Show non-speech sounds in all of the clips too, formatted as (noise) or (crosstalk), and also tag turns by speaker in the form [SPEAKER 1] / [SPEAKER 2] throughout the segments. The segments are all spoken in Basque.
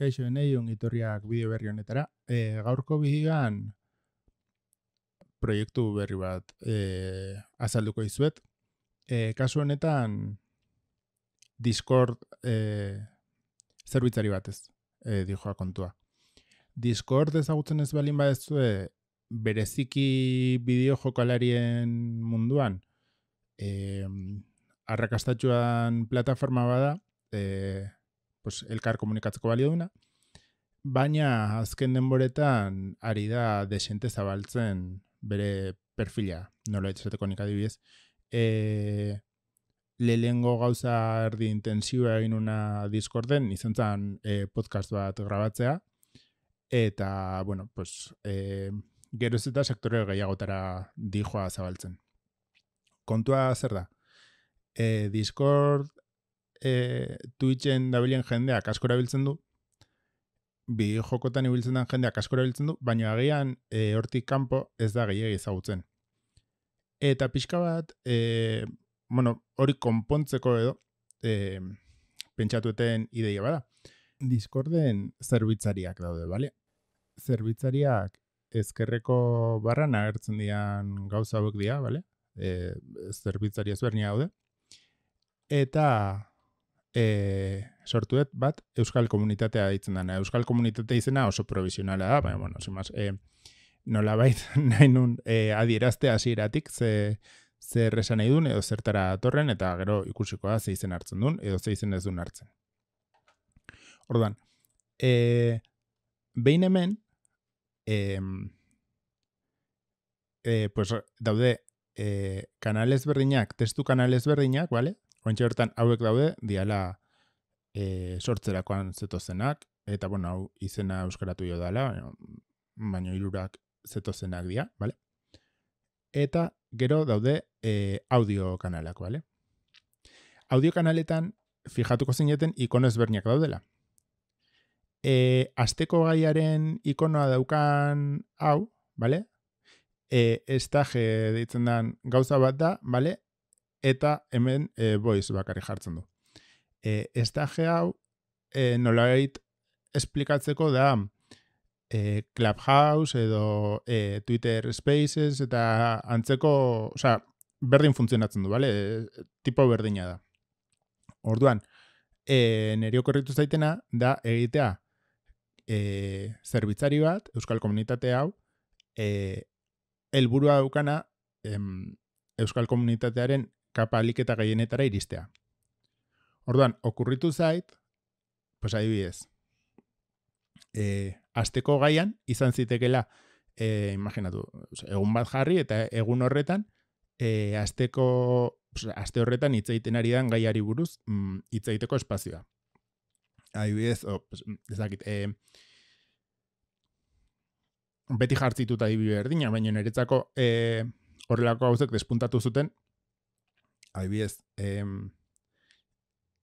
[SPEAKER 1] kaixo on itorriak bideo berri honetara. E, gaurko bidean proiektu berri bat e, azalduko dizuet. E, kasu honetan Discord eh zerbitzari batez eh dijoa kontua. Discord ezagutzen ez balin badzu e, bereziki bideo jokalarien munduan eh plataforma bada eh pues, elkar komunikatzeko balio duna, baina azken denboretan ari da desente zabaltzen bere perfila, nola etxeteko nik adibidez. E, gauza erdi intensioa egin una Discorden, izan zan e, podcast bat grabatzea, eta, bueno, pues, e, geroz eta sektore gehiagotara dijoa zabaltzen. Kontua zer da? E, Discord e, Twitchen dabilen jendeak asko erabiltzen du, bi jokotan ibiltzen den jendeak asko erabiltzen du, baina agian e, hortik kanpo ez da gehiegi ezagutzen. Eta pixka bat, e, bueno, hori konpontzeko edo, e, pentsatueten ideia bada. Discorden zerbitzariak daude, bale? Zerbitzariak ezkerreko barran agertzen dian gauza hauek dira, bale? E, zerbitzari daude. Eta e, sortuet bat Euskal Komunitatea ditzen dana. Euskal Komunitatea izena oso provisionala da, baina, bueno, zimaz, e, nola bait (laughs) nahi nun e, adierazte hasieratik ze zer esan nahi duen edo zertara atorren eta gero ikusikoa da ze izen hartzen duen edo ze izen ez duen hartzen. Orduan, e, behin hemen e, pues, daude e, kanal ezberdinak, testu kanal ezberdinak, vale? Horrentxe bertan hauek daude, diala e, sortzerakoan zetozenak, eta bueno, hau izena euskaratu jo dala, baino hilurak zetozenak dira, bale? Eta gero daude e, audio kanalak, bale? Audio kanaletan, fijatuko zineten ikonez berniak daudela. E, azteko gaiaren ikonoa daukan hau, bale? E, estaje deitzen den gauza bat da, bale? eta hemen e, eh, voice bakarri jartzen du. E, ez da hau e, eh, nola egit esplikatzeko da e, Clubhouse edo e, Twitter Spaces eta antzeko, oza, berdin funtzionatzen du, bale? tipo berdina da. Orduan, e, neri zaitena da egitea e, zerbitzari bat, Euskal Komunitate hau, e, elburua daukana em, Euskal Komunitatearen kapa aliketa gaienetara iristea. Orduan, okurritu zait, pues adibidez, e, eh, azteko gaian, izan zitekela, e, eh, imaginatu, egun bat jarri eta egun horretan, e, eh, azteko, pues, azte horretan itzaiten ari dan gaiari buruz, mm, itzaiteko espazioa. Adibidez, o, pues, ezakit, e, beti jartzituta dibi berdina, baina niretzako e, horrelako hauzek despuntatu zuten, adibidez, em,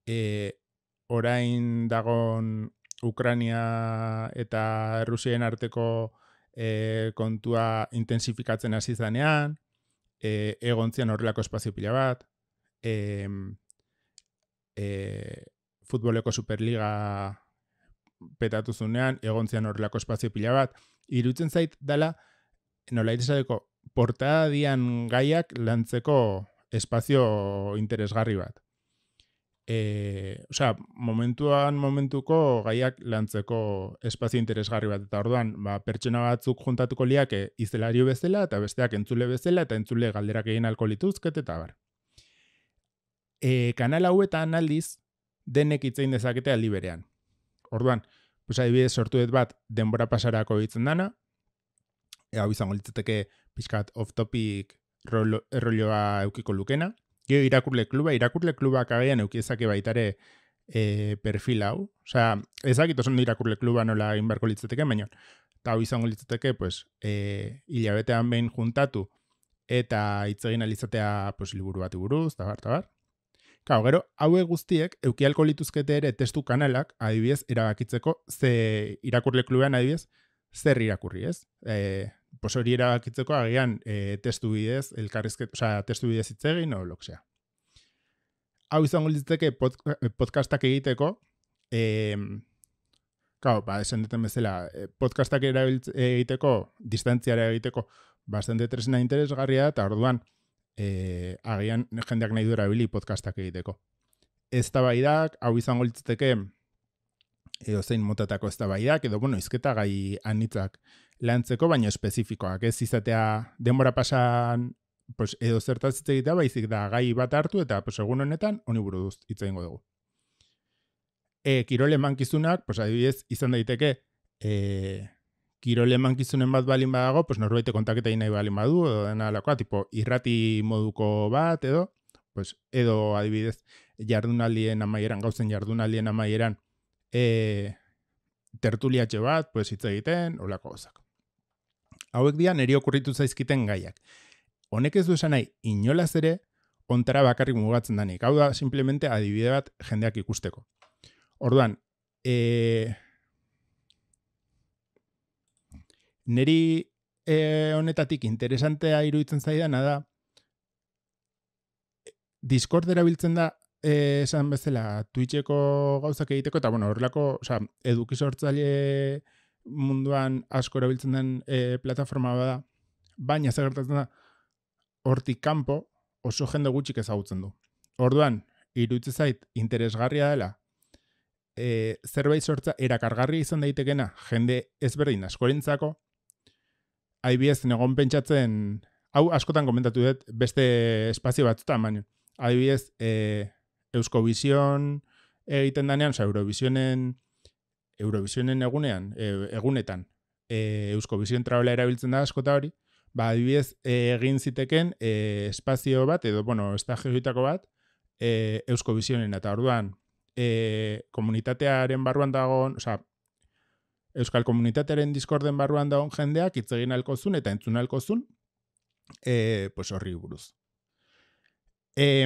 [SPEAKER 1] e, orain dagon Ukrania eta Rusien arteko e, kontua intensifikatzen hasi zanean, e, egon horrelako espazio pila bat, e, e, futboleko superliga petatu zunean, egon horrelako espazio pila bat, irutzen zait dela, nola portada portadian gaiak lantzeko espazio interesgarri bat. E, osea, momentuan momentuko gaiak lantzeko espazio interesgarri bat. Eta orduan, ba, pertsona batzuk juntatuko liak e, izelario bezala, eta besteak entzule bezala, eta entzule galderak egin alko lituzket, eta bar. E, kanal hauetan aldiz, denek itzein dezakete aldi berean. Orduan, pues adibidez sortuet bat denbora pasarako egiten dana, e, hau izango litzateke pixkat off topic erroloa eh, ba eukiko lukena. Gio irakurle kluba, irakurle kluba kagean eukizake baitare e, eh, perfil hau. Osea, ezakit oso irakurle kluba nola inbarko litzateke, baina eta hau izango litzateke, pues, e, hilabetean behin juntatu eta hitz egin alizatea pues, liburu bat buruz, eta bar, eta bar. Kau, gero, haue guztiek, eukialko lituzkete ere testu kanalak, adibidez, erabakitzeko, ze irakurle klubean, adibidez, zer irakurri, ez? E, pues hori erabakitzeko agian e, testu bidez, elkarrizket, osea, testu bidez itzegin, o loksea. Hau izango ditzeke eh, podcastak egiteko, e, kao, ba, esan bezala, eh, podcastak egiteko, distantziara egiteko, bastante tresna interesgarria eta orduan, e, agian jendeak nahi dura bili podcastak egiteko. Ez tabaidak, hau izango ditzeke, edo zein motatako ez tabaidak, edo, bueno, izketa gai anitzak, lantzeko, baina espezifikoak, ez izatea denbora pasan pues, edo zertaz hitz egitea, baizik da gai bat hartu eta pues, egun honetan honi buruz hitz egingo dugu. E, kirole mankizunak, pues, adibidez, izan daiteke, e, kirole mankizunen bat balin badago, pues, norbait kontaketa nahi balin badu, edo dena lakoa, tipo, irrati moduko bat, edo, pues, edo adibidez, jardunaldien amaieran, gauzen jardunaldien amaieran, e, tertuliatxe bat, pues, hitz egiten, olako gozak hauek dira neri okurritu zaizkiten gaiak. Honek ez du esan nahi, inolaz ere, ontara bakarrik mugatzen danik. Hau da, simplemente adibide bat jendeak ikusteko. Orduan, e... Eh, neri e, eh, honetatik interesantea iruditzen zaidana da, Discord erabiltzen da eh, esan bezala Twitcheko gauzak egiteko eta bueno, horrelako, o eduki sortzaile munduan asko erabiltzen den e, plataforma bada, baina zagertatzen da, hortik kanpo oso jende gutxik ezagutzen du. Orduan, iruditzen zait, interesgarria dela, e, zerbait sortza erakargarri izan daitekena, jende ezberdin askorintzako, haibiez, negon pentsatzen, hau askotan komentatu dut, beste espazio batzutan, baina, haibiez, e, eh, eusko bizion, egiten danean, oza, Eurovisionen Eurovisionen egunean, e, egunetan, e, Eusko Bizion trabela erabiltzen da askota hori, ba, adibidez, e, egin ziteken e, espazio bat, edo, bueno, estagioitako bat, e, Eusko Bizionen, eta orduan, e, komunitatearen barruan dagoen, oza, Euskal Komunitatearen diskorden barruan dagoen jendeak hitz egin alko eta entzun alkozun, zun, e, pues horri buruz. Eh,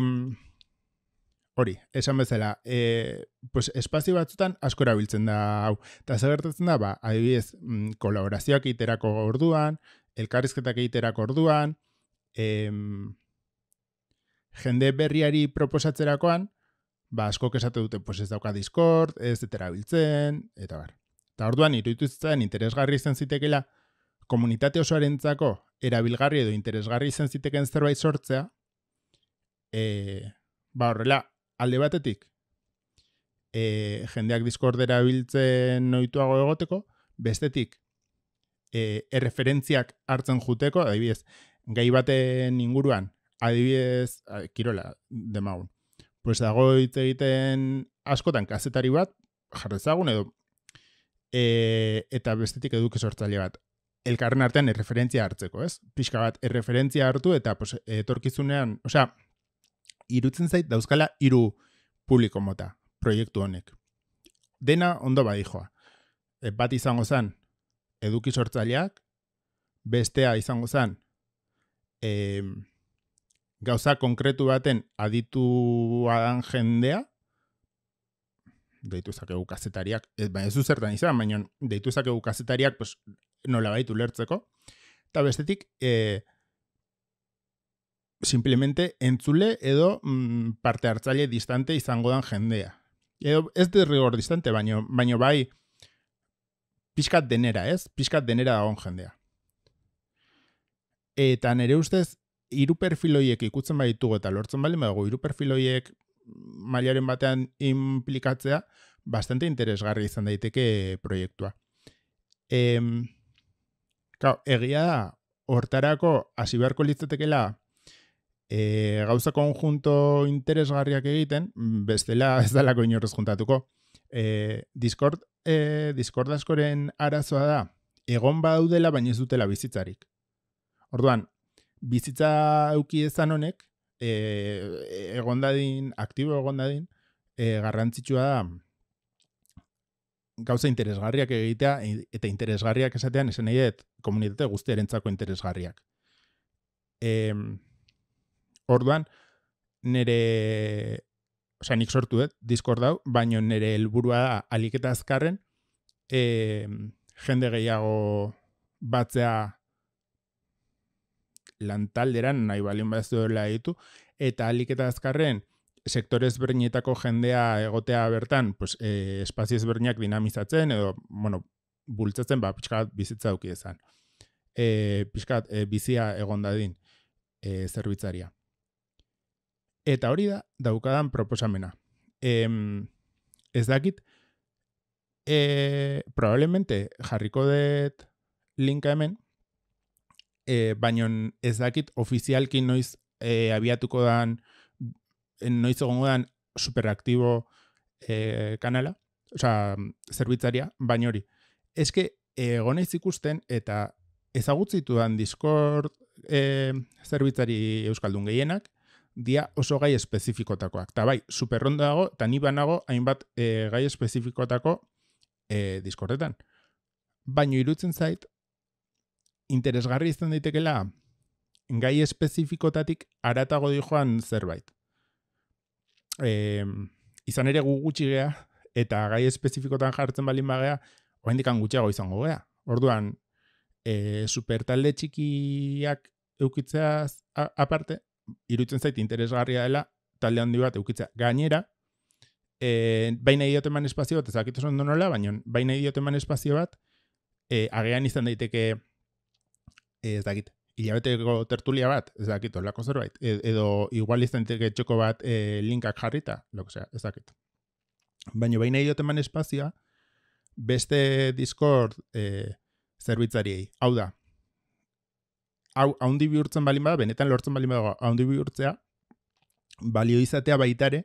[SPEAKER 1] hori, esan bezala, e, pues espazio batzutan asko erabiltzen da hau. Eta gertatzen da, ba, adibidez, mm, kolaborazioak iterako orduan, elkarrizketak iterako orduan, em, jende berriari proposatzerakoan, ba, asko kesate dute, pues ez dauka Discord, ez etera biltzen, eta bar. Eta orduan, iruditu zitzen interesgarri izan zitekela, komunitate osoarentzako erabilgarri edo interesgarri izan ziteken zerbait sortzea, e, ba, horrela, alde batetik, e, jendeak Discordera biltzen noituago egoteko, bestetik, e, erreferentziak hartzen juteko, adibidez, gai baten inguruan, adibidez, kirola, demagun. Pues dago hitz egiten askotan kazetari bat, jarrezagun edo, e, eta bestetik eduke sortzaile bat elkarren artean erreferentzia hartzeko, ez? Piska bat erreferentzia hartu eta pues, etorkizunean, osea, irutzen zait dauzkala hiru publiko mota proiektu honek. Dena ondo badijoa. E, bat izango zen eduki sortzaileak, bestea izango zen e, gauza konkretu baten adituadan jendea, deitu zakegu kazetariak, ez, baina ez zertan izan, baina deitu zakegu kazetariak pues, nola baitu lertzeko, eta bestetik eh, simplemente entzule edo mm, parte hartzaile distante izango dan jendea. Edo ez derrigor distante, baino, baino bai pixkat denera, ez? Pixkat denera dagoen jendea. Eta nere ustez, hiru perfiloiek ikutzen baditugu eta lortzen bali, dago hiru perfiloiek mailaren batean implikatzea, bastante interesgarri izan daiteke proiektua. Em, egia da, hortarako hasi beharko e, gauza konjunto interesgarriak egiten, bestela ez dalako inorrez juntatuko. E, Discord, e, Discord askoren arazoa da, egon badaudela baina ez dutela bizitzarik. Orduan, bizitza euki ezan honek, e, egon dadin, aktibo egon dadin, e, garrantzitsua da, gauza interesgarriak egitea e, eta interesgarriak esatean esan nahi dut komunitate guztiarentzako interesgarriak. Orduan, nire, osea, nik sortu dut, Discord hau baino nire helburua da aliketa azkarren, e, jende gehiago batzea lantalderan, nahi balin bat duela ditu, eta aliketa azkarren, sektore ezberdinetako jendea egotea bertan, pues, e, espazio ezberdinak dinamizatzen, edo, bueno, bultzatzen, ba, pixkat bizitza duki ezan. E, eh, pixkat, eh, bizia egon dadin, e, zerbitzaria. Eta hori da, daukadan proposamena. Em, ez dakit, e, probablemente jarriko dut linka hemen, e, baino ez dakit ofizialki noiz e, abiatuko dan, noiz egongo dan superaktibo e, kanala, osea, zerbitzaria, baino hori. Ez que, ikusten eta ezagutzitu dan Discord e, zerbitzari Euskaldun gehienak, dia oso gai espezifikotakoak. Ta bai, superrondo dago, eta ni banago hainbat eh, gai espezifikotako e, eh, diskordetan. Baino irutzen zait, interesgarri izan daitekela gai espezifikotatik aratago di joan zerbait. E, izan ere gu gutxi gea, eta gai espezifikotan jartzen balin bagea, oa indikan gutxiago izango gea. Orduan, eh, super talde txikiak eukitzeaz aparte, irutzen zait interesgarria dela talde handi bat eukitza. Gainera, e, eh, baina idiot eman espazio bat, ezakitu zon du nola, baina baina idiot eman espazio bat, e, eh, agean izan daiteke, e, ez dakit, hilabeteko tertulia bat, ez dakit, olako zerbait, e-, edo igual izan daiteke txoko bat e, linkak jarrita, loko zera, ez dakit. Baina baina idiot eman espazioa, beste Discord e, zerbitzariei. Hau da, hau haundi bihurtzen balin bada, benetan lortzen balin bada haundi bihurtzea, balio izatea baitare,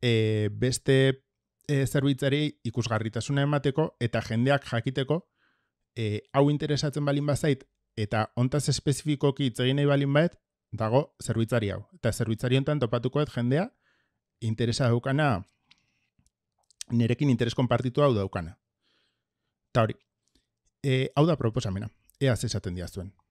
[SPEAKER 1] e, beste e, zerbitzari ikusgarritasuna emateko eta jendeak jakiteko e, hau interesatzen balin bazait eta ontaz espezifikoki hitz egin nahi balin dago zerbitzari hau. Eta zerbitzari hontan topatuko ez jendea interesa daukana nerekin interes konpartitu hau daukana. Ta hori, e, hau da proposamena, ea zesaten diazuen. zuen.